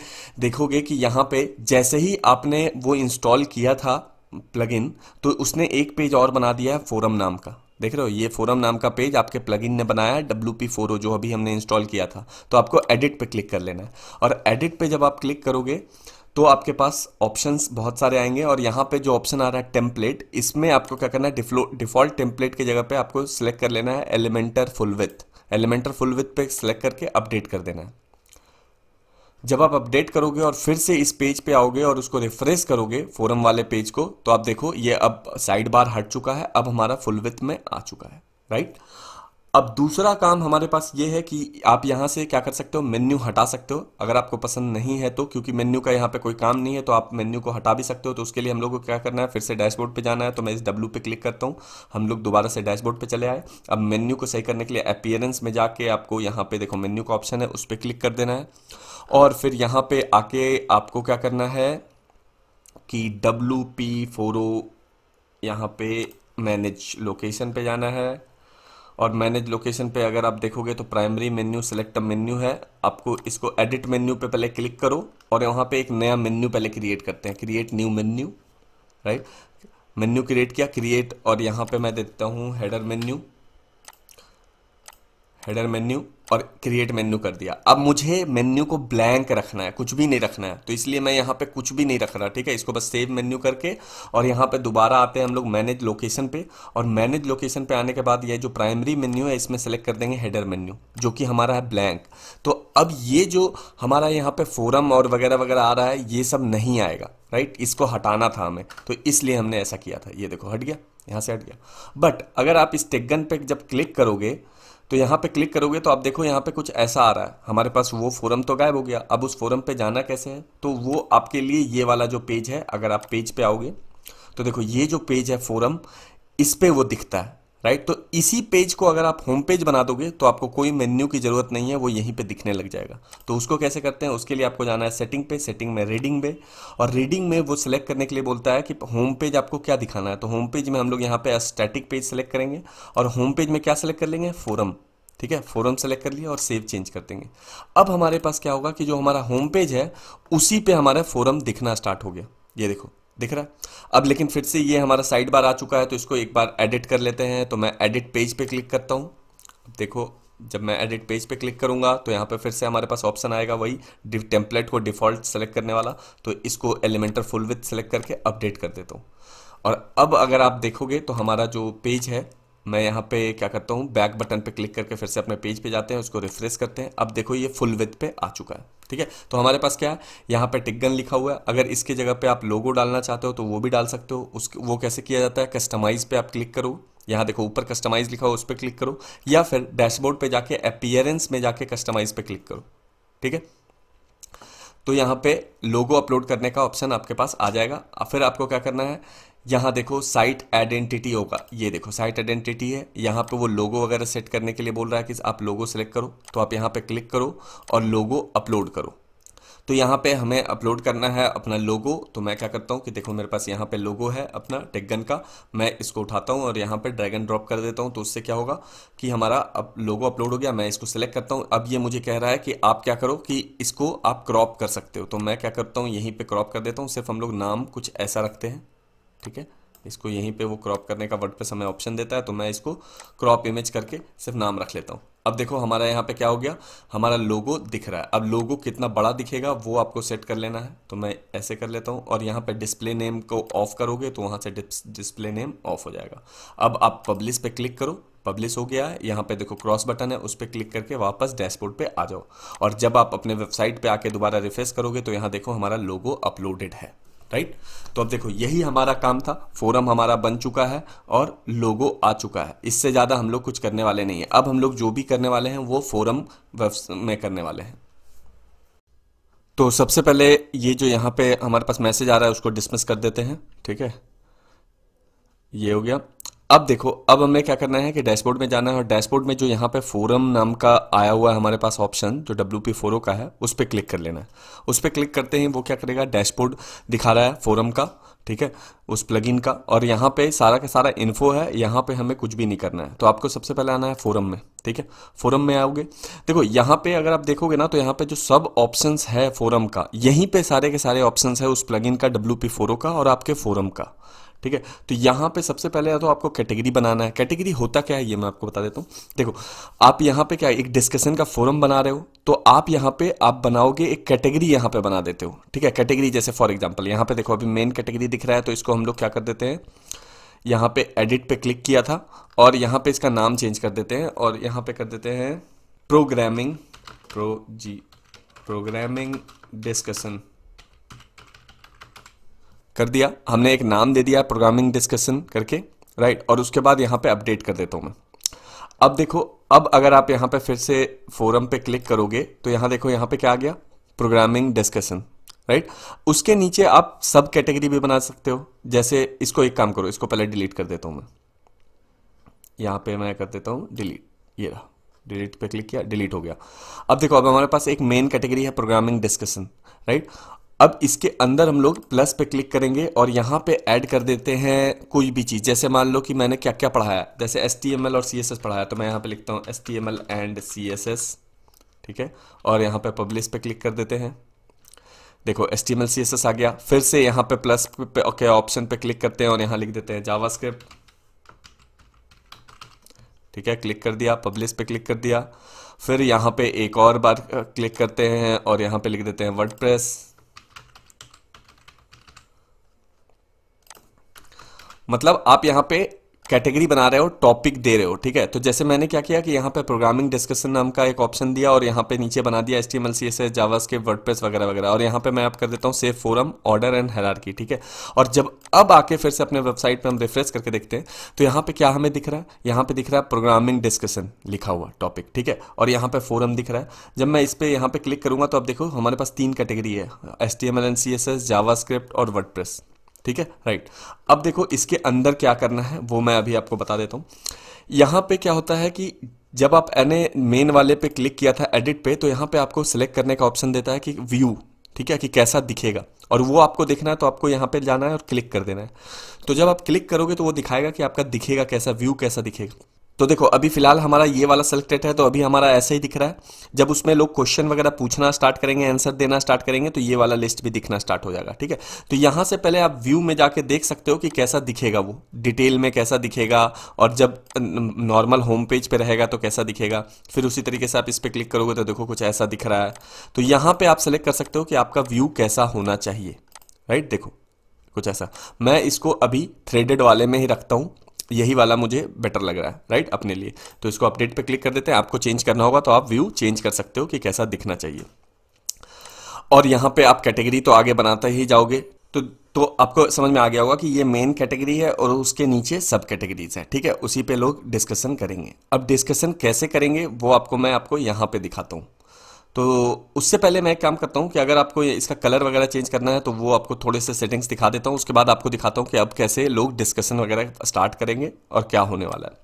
देखोगे कि यहाँ पे जैसे ही आपने वो इंस्टॉल किया था प्लगइन तो उसने एक पेज और बना दिया है फोरम नाम का देख रहे हो ये फोरम नाम का पेज आपके प्लगइन ने बनाया है डब्ल्यू पी oh, जो अभी हमने इंस्टॉल किया था तो आपको एडिट पे क्लिक कर लेना है और एडिट पे जब आप क्लिक करोगे तो आपके पास ऑप्शंस बहुत सारे आएंगे और यहाँ पे जो ऑप्शन आ रहा है टेम्पलेट इसमें आपको क्या करना है डिफॉल्ट टेम्पलेट की जगह पे आपको सिलेक्ट कर लेना है एलिमेंटर फुलविथ एलिमेंटर फुलविथ पे सिलेक्ट करके अपडेट कर देना है जब आप अपडेट करोगे और फिर से इस पेज पे आओगे और उसको रिफ्रेश करोगे फोरम वाले पेज को तो आप देखो ये अब साइड बार हट चुका है अब हमारा फुल विथ में आ चुका है राइट अब दूसरा काम हमारे पास ये है कि आप यहां से क्या कर सकते हो मेन्यू हटा सकते हो अगर आपको पसंद नहीं है तो क्योंकि मेन्यू का यहां पे कोई काम नहीं है तो आप मेन्यू को हटा भी सकते हो तो उसके लिए हम लोग को क्या करना है फिर से डैशबोर्ड पे जाना है तो मैं इस डब्ल्यू पे क्लिक करता हूँ हम लोग दोबारा से डैशबोर्ड पर चले आए अब मेन्यू को सही करने के लिए अपियरेंस में जाके आपको यहाँ पे देखो मेन्यू का ऑप्शन है उस पर क्लिक कर देना है और फिर यहाँ पे आके आपको क्या करना है कि डब्लू पी फोर ओ यहाँ पे मैनेज लोकेशन पे जाना है और मैनेज लोकेशन पे अगर आप देखोगे तो प्राइमरी मेन्यू सेलेक्ट मेन्यू है आपको इसको एडिट मेन्यू पे पहले क्लिक करो और यहाँ पे एक नया मेन्यू पहले क्रिएट करते हैं create new menu right menu create किया क्रिएट और यहाँ पे मैं देता हूँ हेडर मेन्यू हेडर मेन्यू और क्रिएट मेन्यू कर दिया अब मुझे मेन्यू को ब्लैंक रखना है कुछ भी नहीं रखना है तो इसलिए मैं यहाँ पे कुछ भी नहीं रख रहा ठीक है इसको बस सेव मेन्यू करके और यहाँ पे दोबारा आते हैं हम लोग मैनेज लोकेशन पे और मैनेज लोकेशन पे आने के बाद ये जो प्राइमरी मेन्यू है इसमें सेलेक्ट कर देंगे हेडर मेन्यू जो कि हमारा है ब्लैंक तो अब ये जो हमारा यहाँ पर फोरम और वगैरह वगैरह आ रहा है ये सब नहीं आएगा राइट इसको हटाना था हमें तो इसलिए हमने ऐसा किया था ये देखो हट गया यहाँ से हट गया बट अगर आप इस टेगन पर जब क्लिक करोगे तो यहाँ पे क्लिक करोगे तो आप देखो यहाँ पे कुछ ऐसा आ रहा है हमारे पास वो फोरम तो गायब हो गया अब उस फोरम पे जाना कैसे है तो वो आपके लिए ये वाला जो पेज है अगर आप पेज पे आओगे तो देखो ये जो पेज है फोरम इस पर पे वो दिखता है राइट तो इसी पेज को अगर आप होम पेज बना दोगे तो आपको कोई मेन्यू की ज़रूरत नहीं है वो यहीं पे दिखने लग जाएगा तो उसको कैसे करते हैं उसके लिए आपको जाना है सेटिंग पे सेटिंग में रीडिंग पे और रीडिंग में वो सिलेक्ट करने के लिए बोलता है कि होम पेज आपको क्या दिखाना है तो होम पेज में हम लोग यहाँ पे स्टैटिक पेज सेलेक्ट करेंगे और होम पेज में क्या सेलेक्ट कर लेंगे फोरम ठीक है फोरम सेलेक्ट कर लिया और सेव चेंज कर देंगे अब हमारे पास क्या होगा कि जो हमारा होम पेज है उसी पर हमारा फोरम दिखना स्टार्ट हो गया ये देखो दिख रहा है अब लेकिन फिर से ये हमारा साइड बार आ चुका है तो इसको एक बार एडिट कर लेते हैं तो मैं एडिट पेज पे क्लिक करता हूँ देखो जब मैं एडिट पेज पे क्लिक करूंगा तो यहाँ पे फिर से हमारे पास ऑप्शन आएगा वही टेम्पलेट को डिफ़ॉल्ट सेलेक्ट करने वाला तो इसको एलिमेंटर फुल विथ सेलेक्ट करके अपडेट कर देता हूँ और अब अगर आप देखोगे तो हमारा जो पेज है मैं यहाँ पे क्या करता हूँ बैक बटन पे क्लिक करके फिर से अपने पेज पे जाते हैं उसको रिफ्रेश करते हैं अब देखो ये फुल विथ पे आ चुका है ठीक है तो हमारे पास क्या है यहाँ पे टिकगन लिखा हुआ है अगर इसके जगह पे आप लोगो डालना चाहते हो तो वो भी डाल सकते हो उस वो कैसे किया जाता है कस्टमाइज़ पे आप क्लिक करो यहाँ देखो ऊपर कस्टमाइज़ लिखा हो उस पर क्लिक करो या फिर डैशबोर्ड पर जाके अपियरेंस में जाके कस्टमाइज़ पर क्लिक करो ठीक है तो यहाँ पे लोगो अपलोड करने का ऑप्शन आपके पास आ जाएगा फिर आपको क्या करना है यहाँ देखो साइट आइडेंटिटी होगा ये देखो साइट आइडेंटिटी है यहाँ पे वो लोगो वगैरह सेट करने के लिए बोल रहा है कि आप लोगो सेलेक्ट करो तो आप यहाँ पे क्लिक करो और लोगो अपलोड करो तो यहाँ पे हमें अपलोड करना है अपना लोगो तो मैं क्या करता हूँ कि देखो मेरे पास यहाँ पे लोगो है अपना टेगन का मैं इसको उठाता हूँ और यहाँ पे ड्रैगन ड्रॉप कर देता हूँ तो उससे क्या होगा कि हमारा अब लोगो अपलोड हो गया मैं इसको सिलेक्ट करता हूँ अब ये मुझे कह रहा है कि आप क्या करो कि इसको आप क्रॉप कर सकते हो तो मैं क्या करता हूँ यहीं पर क्रॉप कर देता हूँ सिर्फ हम लोग नाम कुछ ऐसा रखते हैं ठीक है इसको यहीं पे वो क्रॉप करने का वर्ड पे समय ऑप्शन देता है तो मैं इसको क्रॉप इमेज करके सिर्फ नाम रख लेता हूँ अब देखो हमारा यहाँ पे क्या हो गया हमारा लोगो दिख रहा है अब लोगो कितना बड़ा दिखेगा वो आपको सेट कर लेना है तो मैं ऐसे कर लेता हूँ और यहाँ पे डिस्प्ले नेम को ऑफ करोगे तो वहाँ से डिस्प्ले नेम ऑफ हो जाएगा अब आप पब्लिश पे क्लिक करो पब्लिश हो गया है यहाँ पे देखो क्रॉस बटन है उस पर क्लिक करके वापस डैशबोर्ड पे आ जाओ और जब आप अपने वेबसाइट पे आके दोबारा रिफ्रेश करोगे तो यहाँ देखो हमारा लोगो अपलोडेड है राइट तो अब देखो यही हमारा काम था फोरम हमारा बन चुका है और लोगो आ चुका है इससे ज़्यादा हम लोग कुछ करने वाले नहीं है अब हम लोग जो भी करने वाले हैं वो फोरम में करने वाले हैं तो सबसे पहले ये जो यहां पे हमारे पास मैसेज आ रहा है उसको डिसमिस कर देते हैं ठीक है ये हो गया अब देखो अब हमें क्या करना है कि डैशबोर्ड में जाना है और डैशबोर्ड में जो यहाँ पे फोरम नाम का आया हुआ है हमारे पास ऑप्शन जो डब्ल्यू पी फोरो का है उस पर क्लिक कर लेना है उस पर क्लिक करते ही वो क्या करेगा डैशबोर्ड दिखा रहा है फोरम का ठीक है उस प्लगइन का और यहाँ पे सारा का सारा इन्फो है यहाँ पे हमें कुछ भी नहीं करना है तो आपको सबसे पहले आना है फोरम में ठीक है फोरम में आओगे देखो यहाँ पे अगर आप देखोगे ना तो यहाँ पे जो सब ऑप्शंस है फोरम का यहीं पे सारे के सारे ऑप्शंस है उस प्लगइन का डब्ल्यू पी फोरो का और आपके फोरम का ठीक है तो यहां पे सबसे पहले या तो आपको कैटेगरी बनाना है कैटेगरी होता क्या है ये मैं आपको बता देता हूं देखो आप यहां पे क्या एक डिस्कशन का फोरम बना रहे हो तो आप यहां पे आप बनाओगे एक कैटेगरी यहां पे बना देते हो ठीक है कैटेगरी जैसे फॉर एग्जाम्पल यहां पे देखो अभी मेन कैटेगरी दिख रहा है तो इसको हम लोग क्या कर देते हैं यहां पर एडिट पे क्लिक किया था और यहां पर इसका नाम चेंज कर देते हैं और यहां पर कर देते हैं programming pro G programming discussion कर दिया हमने एक नाम दे दिया प्रोग्रामिंग डिस्कशन करके राइट और उसके बाद यहाँ पे अपडेट कर देता हूँ मैं अब देखो अब अगर आप यहाँ पे फिर से फोरम पे क्लिक करोगे तो यहाँ देखो यहाँ पे क्या आ गया प्रोग्रामिंग डिस्कशन राइट उसके नीचे आप सब कैटेगरी भी बना सकते हो जैसे इसको एक काम करो इसको पहले डिलीट कर देता हूँ मैं यहाँ पे मैं कर देता हूँ डिलीट ये रहा डिलीट पे क्लिक किया डिलीट हो गया अब देखो अब हमारे पास एक मेन कैटेगरी है प्रोग्रामिंग डिस्कशन राइट अब इसके अंदर हम लोग प्लस पे क्लिक करेंगे और यहाँ पे ऐड कर देते हैं कोई भी चीज़ जैसे मान लो कि मैंने क्या क्या पढ़ाया जैसे एस और सी पढ़ाया तो मैं यहाँ पे लिखता हूँ एस एंड सी ठीक है और यहाँ पे पब्लिश पे क्लिक कर देते हैं देखो एस टी आ गया फिर से यहाँ पे प्लस पे ओके ऑप्शन पे क्लिक करते हैं और यहाँ लिख देते हैं जावा ठीक है क्लिक कर दिया पब्लिश पे क्लिक कर दिया फिर यहाँ पे एक और बार क्लिक करते हैं और यहाँ पे लिख देते हैं वर्ड मतलब आप यहाँ पे कैटेगरी बना रहे हो टॉपिक दे रहे हो ठीक है तो जैसे मैंने क्या किया कि यहाँ पे प्रोग्रामिंग डिस्कशन नाम का एक ऑप्शन दिया और यहाँ पे नीचे बना दिया S T M C S S जावास के वर्डप्रेस वगैरह वगैरह और यहाँ पे मैं आप कर देता हूँ save forum order and hierarchy ठीक है और जब अब आके फिर से अपने वेबसाइट पर हम रिफ्रेश करके देखते हैं तो यहाँ पे क्या हमें दिख रहा है यहाँ पर दिख रहा है प्रोग्रामिंग डिस्कशन लिखा हुआ टॉपिक ठीक है और यहाँ पर फोरम दिख रहा है जब मैं इस पर यहाँ पे क्लिक करूँगा तो अब देखो हमारे पास तीन कैटेगरी है S T M L and C S S JavaScript और प्रेस ठीक है राइट अब देखो इसके अंदर क्या करना है वो मैं अभी आपको बता देता हूं यहां पे क्या होता है कि जब आप एने मेन वाले पे क्लिक किया था एडिट पे तो यहाँ पे आपको सिलेक्ट करने का ऑप्शन देता है कि व्यू ठीक है कि कैसा दिखेगा और वो आपको देखना है तो आपको यहाँ पे जाना है और क्लिक कर देना है तो जब आप क्लिक करोगे तो वो दिखाएगा कि आपका दिखेगा कैसा व्यू कैसा दिखेगा तो देखो अभी फिलहाल हमारा ये वाला सेलेक्टेड है तो अभी हमारा ऐसा ही दिख रहा है जब उसमें लोग क्वेश्चन वगैरह पूछना स्टार्ट करेंगे आंसर देना स्टार्ट करेंगे तो ये वाला लिस्ट भी दिखना स्टार्ट हो जाएगा ठीक है तो यहाँ से पहले आप व्यू में जाके देख सकते हो कि कैसा दिखेगा वो डिटेल में कैसा दिखेगा और जब नॉर्मल होम पेज पर रहेगा तो कैसा दिखेगा फिर उसी तरीके से आप इस पर क्लिक करोगे तो देखो कुछ ऐसा दिख रहा है तो यहाँ पर आप सेलेक्ट कर सकते हो कि आपका व्यू कैसा होना चाहिए राइट देखो कुछ ऐसा मैं इसको अभी थ्रेडेड वाले में ही रखता हूँ यही वाला मुझे बेटर लग रहा है राइट अपने लिए तो इसको अपडेट पे क्लिक कर देते हैं आपको चेंज करना होगा तो आप व्यू चेंज कर सकते हो कि कैसा दिखना चाहिए और यहाँ पे आप कैटेगरी तो आगे बनाते ही जाओगे तो तो आपको समझ में आ गया होगा कि ये मेन कैटेगरी है और उसके नीचे सब कैटेगरीज हैं ठीक है उसी पे लोग डिस्कशन करेंगे अब डिस्कशन कैसे करेंगे वो आपको मैं आपको यहाँ पे दिखाता हूँ तो उससे पहले मैं एक काम करता हूँ कि अगर आपको इसका कलर वगैरह चेंज करना है तो वो आपको थोड़े से सेटिंग्स दिखा देता हूँ उसके बाद आपको दिखाता हूँ कि अब कैसे लोग डिस्कशन वगैरह स्टार्ट करेंगे और क्या होने वाला है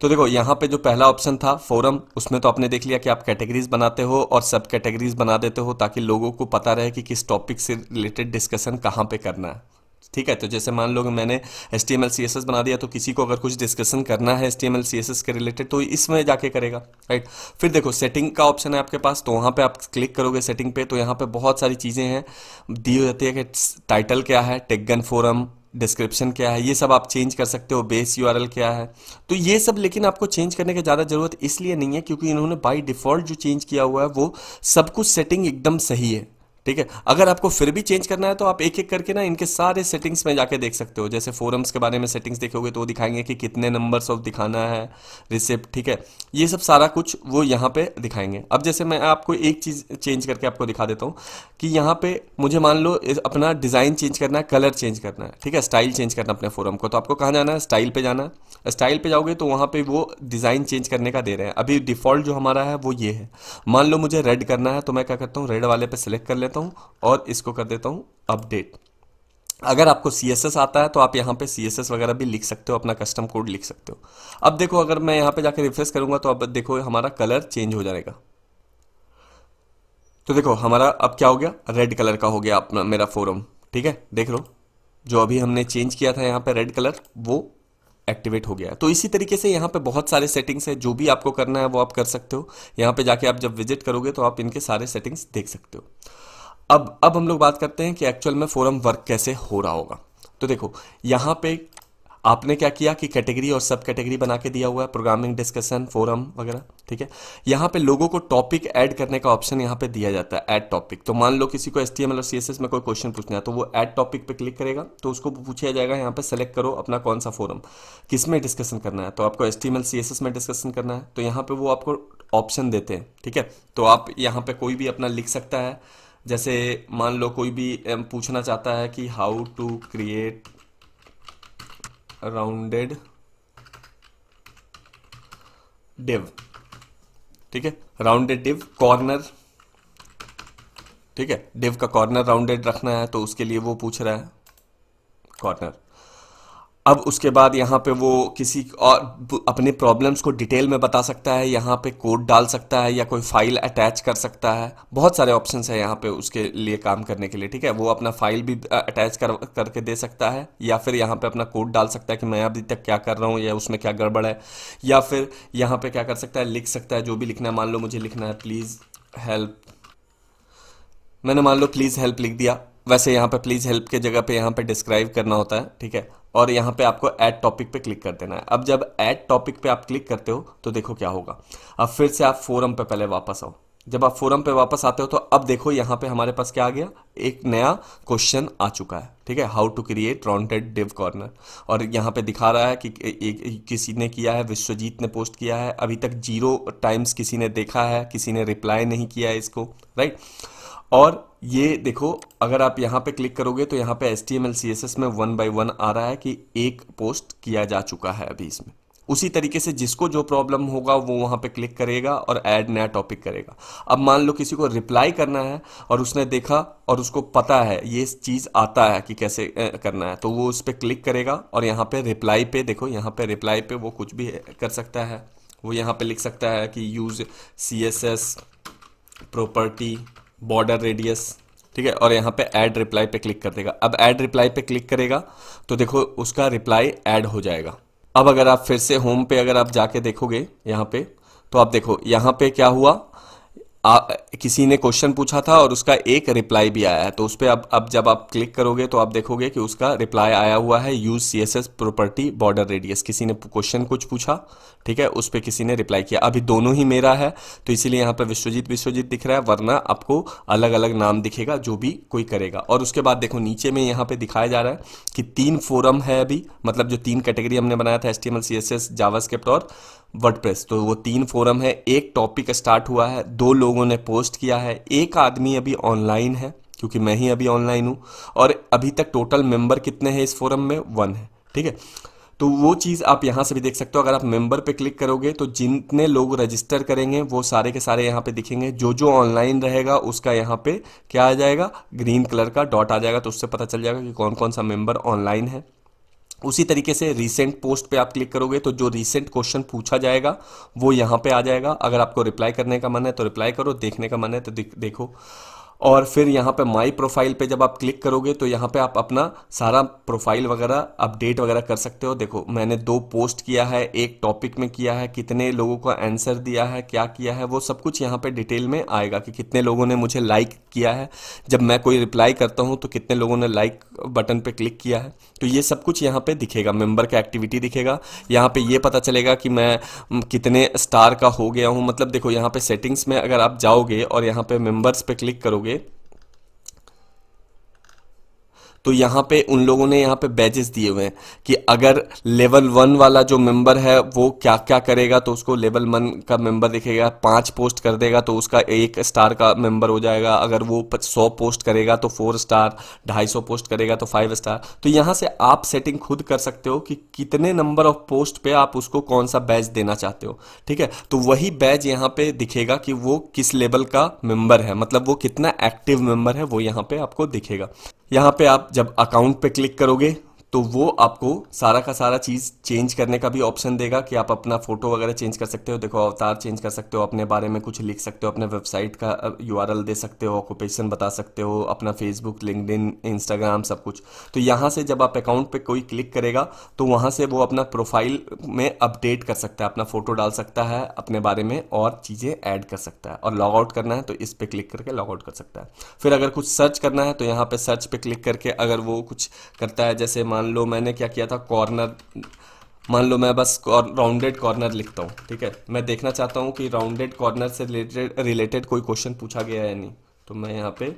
तो देखो यहाँ पे जो पहला ऑप्शन था फोरम उसमें तो आपने देख लिया कि आप कैटेगरीज बनाते हो और सब कैटेगरीज बना देते हो ताकि लोगों को पता रहे कि किस टॉपिक से रिलेटेड डिस्कशन कहाँ पर करना है ठीक है तो जैसे मान लो कि मैंने S T M L C S S बना दिया तो किसी को अगर कुछ डिस्कशन करना है S T M L C S S के रिलेटेड तो इसमें जाके करेगा राइट फिर देखो सेटिंग का ऑप्शन है आपके पास तो वहाँ पे आप क्लिक करोगे सेटिंग पे तो यहाँ पे बहुत सारी चीज़ें हैं दी हो जाती है कि टाइटल क्या है टेक्गन फोरम डिस्क्रिप्शन क्या है ये सब आप चेंज कर सकते हो बेस यूआरएल क्या है तो ये सब लेकिन आपको चेंज करने की ज़्यादा ज़रूरत इसलिए नहीं है क्योंकि इन्होंने बाई डिफ़ॉल्ट जो चेंज किया हुआ है वो सब कुछ सेटिंग एकदम सही है ठीक है अगर आपको फिर भी चेंज करना है तो आप एक एक करके ना इनके सारे सेटिंग्स में जाके देख सकते हो जैसे फोरम्स के बारे में सेटिंग्स देखोगे तो वो दिखाएंगे कि कितने नंबर्स ऑफ दिखाना है रिसिप्ट ठीक है ये सब सारा कुछ वो यहाँ पे दिखाएंगे अब जैसे मैं आपको एक चीज़ चेंज करके आपको दिखा देता हूँ कि यहाँ पे मुझे मान लो अपना डिज़ाइन चेंज करना है कलर चेंज करना है ठीक है स्टाइल चेंज करना अपने फोरम को तो आपको कहाँ जाना है स्टाइल पर जाना है स्टाइल पर जाओगे तो वहाँ पर वो डिज़ाइन चेंज करने का दे रहे हैं अभी डिफ़ॉल्ट जो हमारा है वो ये है मान लो मुझे रेड करना है तो मैं क्या करता हूँ रेड वाले पर सिलेक्ट कर लेता देता हूँ और इसको कर देता हूँ अपडेट अगर आपको सी आता है तो आप यहाँ पे सी वगैरह भी लिख सकते हो अपना कस्टम कोड लिख सकते हो अब देखो अगर मैं यहाँ पे जाकर रिफ्रेश करूँगा तो अब देखो हमारा कलर चेंज हो जाएगा तो देखो हमारा अब क्या हो गया रेड कलर का हो गया अपना मेरा फोरम ठीक है देख लो जो अभी हमने चेंज किया था यहाँ पे रेड कलर वो एक्टिवेट हो गया है तो इसी तरीके से यहाँ पे बहुत सारे सेटिंग्स है जो भी आपको करना है वो आप कर सकते हो यहाँ पे जाके आप जब विजिट करोगे तो आप इनके सारे सेटिंग्स देख सकते हो अब अब हम लोग बात करते हैं कि एक्चुअल में फोरम वर्क कैसे हो रहा होगा तो देखो यहां पे आपने क्या किया कि कैटेगरी और सब कैटेगरी बना के दिया हुआ है प्रोग्रामिंग डिस्कशन फोरम वगैरह ठीक है यहाँ पे लोगों को टॉपिक ऐड करने का ऑप्शन यहाँ पे दिया जाता है ऐड टॉपिक तो मान लो किसी को एस टी एम एल और सी एस एस में कोई क्वेश्चन पूछना है तो वो ऐड टॉपिक पे क्लिक करेगा तो उसको पूछा जाएगा यहाँ पे सेलेक्ट करो अपना कौन सा फोरम किस में डिस्कशन करना है तो आपको S T M L C S S में डिस्कशन करना है तो यहाँ पर वो आपको ऑप्शन देते हैं ठीक है तो आप यहाँ पे कोई भी अपना लिख सकता है जैसे मान लो कोई भी पूछना चाहता है कि how to create rounded div ठीक है राउंडेड डिव कॉर्नर ठीक है डिव का कॉर्नर राउंडेड रखना है तो उसके लिए वो पूछ रहा है कॉर्नर अब उसके बाद यहाँ पे वो किसी और अपने प्रॉब्लम्स को डिटेल में बता सकता है यहाँ पे कोड डाल सकता है या कोई फाइल अटैच कर सकता है बहुत सारे ऑप्शंस हैं यहाँ पे उसके लिए काम करने के लिए ठीक है वो अपना फाइल भी अटैच कर करके दे सकता है या फिर यहाँ पे अपना कोड डाल सकता है कि मैं अभी तक क्या कर रहा हूँ या उसमें क्या गड़बड़ है या फिर यहाँ पर क्या कर सकता है लिख सकता है जो भी लिखना है मान लो मुझे लिखना है प्लीज़ हेल्प मैंने मान लो प्लीज़ हेल्प लिख दिया वैसे यहाँ पर प्लीज़ हेल्प के जगह पे यहाँ पे डिस्क्राइब करना होता है ठीक है और यहाँ पे आपको ऐड टॉपिक पे क्लिक कर देना है अब जब ऐड टॉपिक पे आप क्लिक करते हो तो देखो क्या होगा अब फिर से आप फोरम पे पहले वापस आओ जब आप फोरम पे वापस आते हो तो अब देखो यहाँ पे हमारे पास क्या आ गया एक नया क्वेश्चन आ चुका है ठीक है how to create rounded div corner और यहाँ पे दिखा रहा है कि एक किसी ने किया है विश्वजीत ने पोस्ट किया है अभी तक जीरो टाइम्स किसी ने देखा है किसी ने रिप्लाई नहीं किया है इसको राइट और ये देखो अगर आप यहाँ पे क्लिक करोगे तो यहाँ पे एस टी में वन बाई वन आ रहा है कि एक पोस्ट किया जा चुका है अभी इसमें उसी तरीके से जिसको जो प्रॉब्लम होगा वो वहां पे क्लिक करेगा और ऐड नया टॉपिक करेगा अब मान लो किसी को रिप्लाई करना है और उसने देखा और उसको पता है ये चीज़ आता है कि कैसे करना है तो वो उस पर क्लिक करेगा और यहाँ पे रिप्लाई पे देखो यहाँ पे रिप्लाई पे वो कुछ भी कर सकता है वो यहाँ पे लिख सकता है कि use C S S property border radius ठीक है और यहाँ पे ऐड रिप्लाई पे क्लिक कर देगा अब ऐड रिप्लाई पे क्लिक करेगा तो देखो उसका रिप्लाई ऐड हो जाएगा अब अगर आप फिर से होम पे अगर आप जाके देखोगे यहाँ पे तो आप देखो यहाँ पे क्या हुआ आ, किसी ने क्वेश्चन पूछा था और उसका एक रिप्लाई भी आया है तो उस पर अब अब जब आप क्लिक करोगे तो आप देखोगे कि उसका रिप्लाई आया हुआ है use C S S property border radius किसी ने क्वेश्चन कुछ पूछा ठीक है उस पर किसी ने रिप्लाई किया अभी दोनों ही मेरा है तो इसीलिए यहाँ पर विश्वजीत विश्वजीत दिख रहा है वरना आपको अलग अलग नाम दिखेगा जो भी कोई करेगा और उसके बाद देखो नीचे में यहाँ पे दिखाया जा रहा है कि तीन फोरम है अभी मतलब जो तीन कैटेगरी हमने बनाया था एस टी एम जावास्क्रिप्ट और वर्डप्रेस तो वो तीन फोरम है एक टॉपिक स्टार्ट हुआ है दो लोगों ने पोस्ट किया है एक आदमी अभी ऑनलाइन है क्योंकि मैं ही अभी ऑनलाइन हूँ और अभी तक टोटल मेंबर कितने हैं इस फोरम में वन है ठीक है तो वो चीज़ आप यहाँ से भी देख सकते हो अगर आप मेंबर पे क्लिक करोगे तो जितने लोग रजिस्टर करेंगे वो सारे के सारे यहाँ पे दिखेंगे जो जो ऑनलाइन रहेगा उसका यहाँ पे क्या आ जाएगा ग्रीन कलर का डॉट आ जाएगा तो उससे पता चल जाएगा कि कौन कौन सा मेंबर ऑनलाइन है उसी तरीके से रीसेंट पोस्ट पे आप क्लिक करोगे तो जो रीसेंट क्वेश्चन पूछा जाएगा वो यहाँ पे आ जाएगा अगर आपको रिप्लाई करने का मन है तो रिप्लाई करो देखने का मन है तो देखो और फिर यहाँ पे माई प्रोफाइल पे जब आप क्लिक करोगे तो यहाँ पे आप अपना सारा प्रोफाइल वगैरह अपडेट वगैरह कर सकते हो देखो मैंने दो पोस्ट किया है एक टॉपिक में किया है कितने लोगों का आंसर दिया है क्या किया है वो सब कुछ यहाँ पे डिटेल में आएगा कि कितने लोगों ने मुझे लाइक किया है जब मैं कोई रिप्लाई करता हूँ तो कितने लोगों ने लाइक बटन पर क्लिक किया है तो ये सब कुछ यहाँ पर दिखेगा मेम्बर का एक्टिविटी दिखेगा यहाँ पर ये पता चलेगा कि मैं कितने स्टार का हो गया हूँ मतलब देखो यहाँ पर सेटिंग्स में अगर आप जाओगे और यहाँ पर मेम्बर्स पर क्लिक करोगे abi. तो यहाँ पे उन लोगों ने यहाँ पे बैजेस दिए हुए हैं कि अगर लेवल वन वाला जो मेंबर है वो क्या क्या करेगा तो उसको लेवल वन का मेंबर दिखेगा पांच पोस्ट कर देगा तो उसका एक स्टार का मेंबर हो जाएगा अगर वो सौ पोस्ट करेगा तो फोर स्टार ढाई सौ पोस्ट करेगा तो फाइव स्टार तो यहाँ से आप सेटिंग खुद कर सकते हो कि कितने नंबर ऑफ पोस्ट पे आप उसको कौन सा बैज देना चाहते हो ठीक है तो वही बैज यहाँ पे दिखेगा कि वो किस लेवल का मेंबर है मतलब वो कितना एक्टिव मेंबर है वो यहाँ पे आपको दिखेगा यहाँ पे आप जब अकाउंट पे क्लिक करोगे तो वो आपको सारा का सारा चीज़ चेंज करने का भी ऑप्शन देगा कि आप अपना फोटो वगैरह चेंज कर सकते हो देखो अवतार चेंज कर सकते हो अपने बारे में कुछ लिख सकते हो अपने वेबसाइट का यू दे सकते हो ऑक्यूपेशन बता सकते हो अपना फेसबुक लिंकडिन इंस्टाग्राम सब कुछ तो यहाँ से जब आप अकाउंट पे कोई क्लिक करेगा तो वहाँ से वो अपना प्रोफाइल में अपडेट कर सकता है अपना फ़ोटो डाल सकता है अपने बारे में और चीज़ें ऐड कर सकता है और लॉग आउट करना है तो इस पर क्लिक करके लॉग आउट कर सकता है फिर अगर कुछ सर्च करना है तो यहाँ पर सर्च पर क्लिक करके अगर वो कुछ करता है जैसे मान मान लो मैंने क्या किया था कॉर्नर मान लो मैं बस राउंडेड कॉर्नर लिखता हूँ ठीक है मैं देखना चाहता हूँ कि राउंडेड कॉर्नर से रिलेटेड रिलेटेड कोई क्वेश्चन पूछा गया है नहीं तो मैं यहाँ पे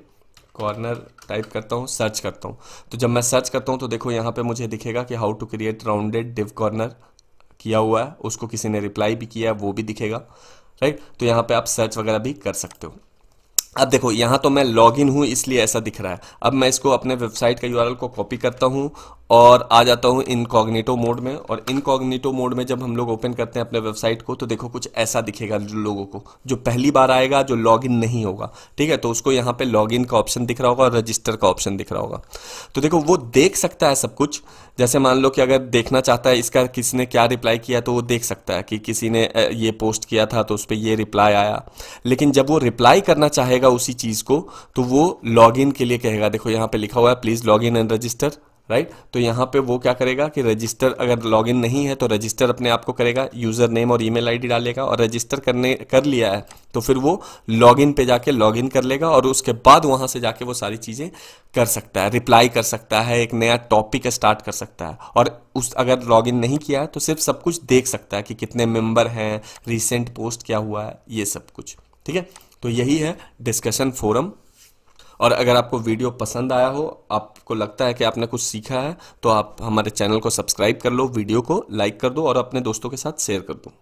कॉर्नर टाइप करता हूँ सर्च करता हूँ तो जब मैं सर्च करता हूँ तो देखो यहाँ पे मुझे दिखेगा कि how to create rounded div corner किया हुआ है उसको किसी ने रिप्लाई भी किया है वो भी दिखेगा राइट तो यहाँ पे आप सर्च वगैरह भी कर सकते हो अब देखो यहाँ तो मैं लॉगिन हूँ इसलिए ऐसा दिख रहा है अब मैं इसको अपने वेबसाइट का यूआरएल को कॉपी करता हूँ और आ जाता हूँ इनकॉग्निटो मोड में और इनकॉग्निटो मोड में जब हम लोग ओपन करते हैं अपने वेबसाइट को तो देखो कुछ ऐसा दिखेगा जो लोगों को जो पहली बार आएगा जो लॉगिन नहीं होगा ठीक है तो उसको यहाँ पे लॉगिन का ऑप्शन दिख रहा होगा और रजिस्टर का ऑप्शन दिख रहा होगा तो देखो वो देख सकता है सब कुछ जैसे मान लो कि अगर देखना चाहता है इसका किसी ने क्या रिप्लाई किया तो वो देख सकता है कि किसी ने ये पोस्ट किया था तो उस पर यह रिप्लाई आया लेकिन जब वो रिप्लाई करना चाहेगा उसी चीज़ को तो वो लॉगिन के लिए कहेगा देखो यहाँ पे लिखा हुआ है please log in and register right right? तो यहां पे वो क्या करेगा कि रजिस्टर अगर लॉगिन नहीं है तो रजिस्टर अपने आप को करेगा यूज़र नेम और ईमेल आईडी डालेगा और रजिस्टर करने कर लिया है तो फिर वो लॉगिन पे जाके लॉगिन कर लेगा और उसके बाद वहां से जाके वो सारी चीज़ें कर सकता है रिप्लाई कर सकता है एक नया टॉपिक स्टार्ट कर सकता है और उस अगर लॉगिन नहीं किया तो सिर्फ सब कुछ देख सकता है कि कितने मेंबर हैं रिसेंट पोस्ट क्या हुआ है ये सब कुछ ठीक है तो यही है डिस्कशन फोरम और अगर आपको वीडियो पसंद आया हो आपको लगता है कि आपने कुछ सीखा है तो आप हमारे चैनल को सब्सक्राइब कर लो वीडियो को लाइक कर दो और अपने दोस्तों के साथ शेयर कर दो